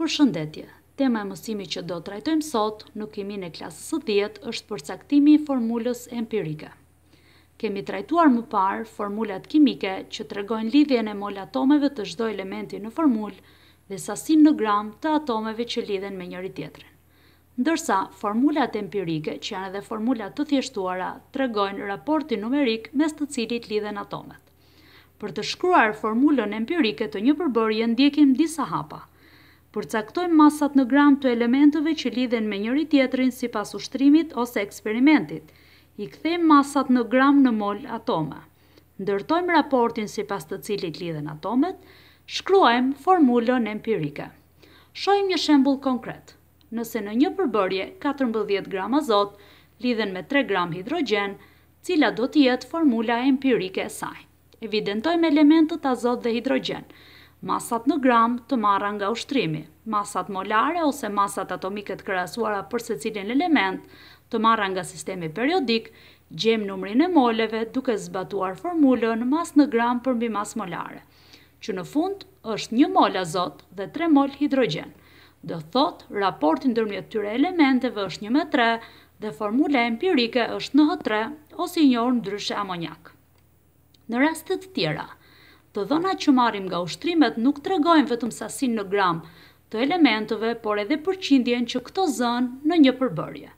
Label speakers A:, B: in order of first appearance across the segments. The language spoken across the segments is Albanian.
A: Për shëndetje, tema e mësimi që do të rajtojmë sot në kemin e klasës të djetë është përcaktimi i formullës empirike. Kemi të rajtuar më parë formullat kimike që të regojnë e mol atomeve të zdoj elementi në formullë dhe sasin në gram të atomeve që lidhen me njëri tjetërin. Ndërsa, formullat empirike që janë edhe formullat të thjeshtuara të regojnë raporti numerik mes të cilit lidhen atomet. Për të shkruar formullën empirike të një përbërje ndjekim disa hapa – përcaktojmë masat në gram të elementëve që lidhen me njëri tjetërin si pas ushtrimit ose eksperimentit, i kthejmë masat në gram në mol atoma. Ndërtojmë raportin si pas të cilit lidhen atomet, shkruajmë formullën empirike. Shojmë një shembul konkret. Nëse në një përbërje, 14 gram azot lidhen me 3 gram hidrogen, cila do tjetë formula empirike e saj. Evidentojmë elementët azot dhe hidrogen. Masat në gram të marra nga ushtrimi, masat molare ose masat atomiket krasuara për se cilin element të marra nga sistemi periodik, gjem numrin e moleve duke zbatuar formullën mas në gram për mbi mas molare, që në fund është një mol azot dhe tre mol hidrogen. Dë thot, raportin dërmjet të tyre elementeve është një me tre dhe formule empirike është në hëtre ose një orë në dryshe amonjak. Në rastet tjera, Të dhona që marim nga ushtrimet nuk të regojnë vetëm sasin në gram të elementove, por edhe përqindjen që këto zënë në një përbërje.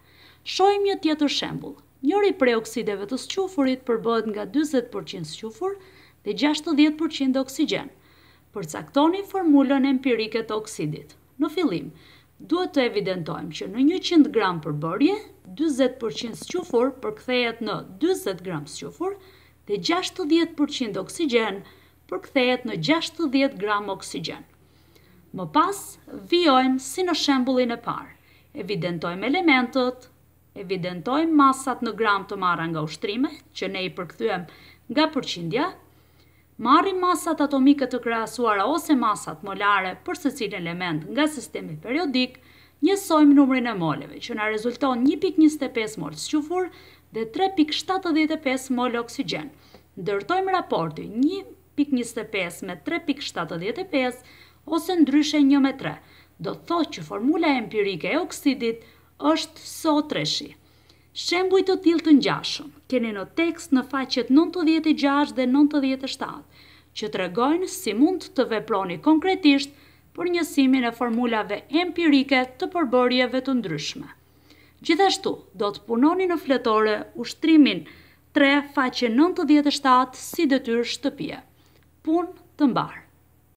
A: Shojmë një tjetër shembul. Njëri prej oksideve të squfurit përbëhet nga 20% squfur dhe 60% oksigen. Përcaktoni formulën empirike të oksidit. Në filim, duhet të evidentojmë që në 100 gram përbërje, 20% squfur përkthejet në 20 gram squfur dhe 60% oksigen përbërje përkthejet në 60 gram oksigen. Më pas, vjojmë si në shembulin e parë. Evidentojmë elementët, evidentojmë masat në gram të marra nga ushtrime, që ne i përkthyem nga përqindja, marrim masat atomike të krasuara ose masat molare për se cilë element nga sistemi periodik, njësojmë numrin e moleve, që në rezulton 1.25 mol squfur dhe 3.75 mol oksigen. Ndërtojmë raporti 1.25 me 3.75 ose ndryshe 1 me 3, do thot që formula empirike e oksidit është so treshi. Shembuj të tilë të njashëm, keni në tekst në faqet 96 dhe 97, që të regojnë si mund të veproni konkretisht për njësimin e formulave empirike të përbërjeve të ndryshme. Gjithashtu, do të punoni në fletore ushtrimin 3 faqe 97 si detyr shtëpje punë të mbarë